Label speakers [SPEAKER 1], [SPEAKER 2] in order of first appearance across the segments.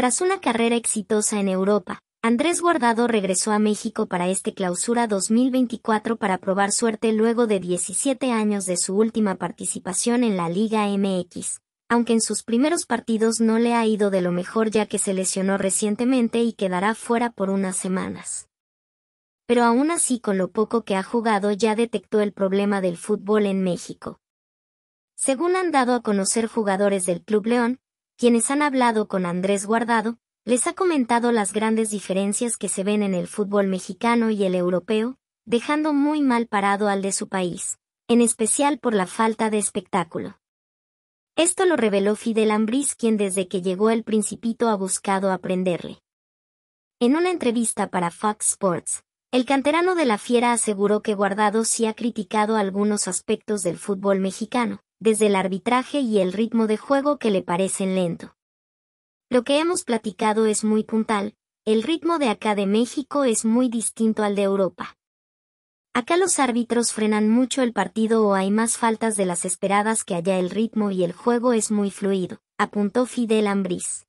[SPEAKER 1] Tras una carrera exitosa en Europa, Andrés Guardado regresó a México para este clausura 2024 para probar suerte luego de 17 años de su última participación en la Liga MX, aunque en sus primeros partidos no le ha ido de lo mejor ya que se lesionó recientemente y quedará fuera por unas semanas. Pero aún así con lo poco que ha jugado ya detectó el problema del fútbol en México. Según han dado a conocer jugadores del Club León, quienes han hablado con Andrés Guardado, les ha comentado las grandes diferencias que se ven en el fútbol mexicano y el europeo, dejando muy mal parado al de su país, en especial por la falta de espectáculo. Esto lo reveló Fidel Ambriz, quien desde que llegó el Principito ha buscado aprenderle. En una entrevista para Fox Sports, el canterano de la Fiera aseguró que Guardado sí ha criticado algunos aspectos del fútbol mexicano, desde el arbitraje y el ritmo de juego que le parecen lento. Lo que hemos platicado es muy puntal, el ritmo de acá de México es muy distinto al de Europa. Acá los árbitros frenan mucho el partido o hay más faltas de las esperadas que allá el ritmo y el juego es muy fluido, apuntó Fidel Ambriz.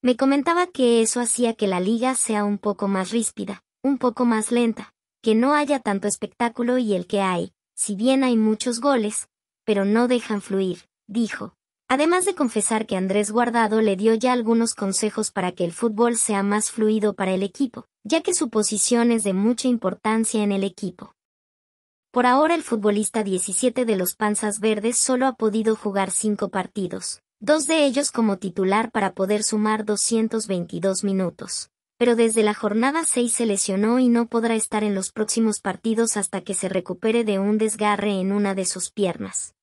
[SPEAKER 1] Me comentaba que eso hacía que la liga sea un poco más ríspida, un poco más lenta, que no haya tanto espectáculo y el que hay, si bien hay muchos goles, pero no dejan fluir, dijo. Además de confesar que Andrés Guardado le dio ya algunos consejos para que el fútbol sea más fluido para el equipo, ya que su posición es de mucha importancia en el equipo. Por ahora el futbolista 17 de los Panzas Verdes solo ha podido jugar cinco partidos, dos de ellos como titular para poder sumar 222 minutos. Pero desde la jornada 6 se lesionó y no podrá estar en los próximos partidos hasta que se recupere de un desgarre en una de sus piernas.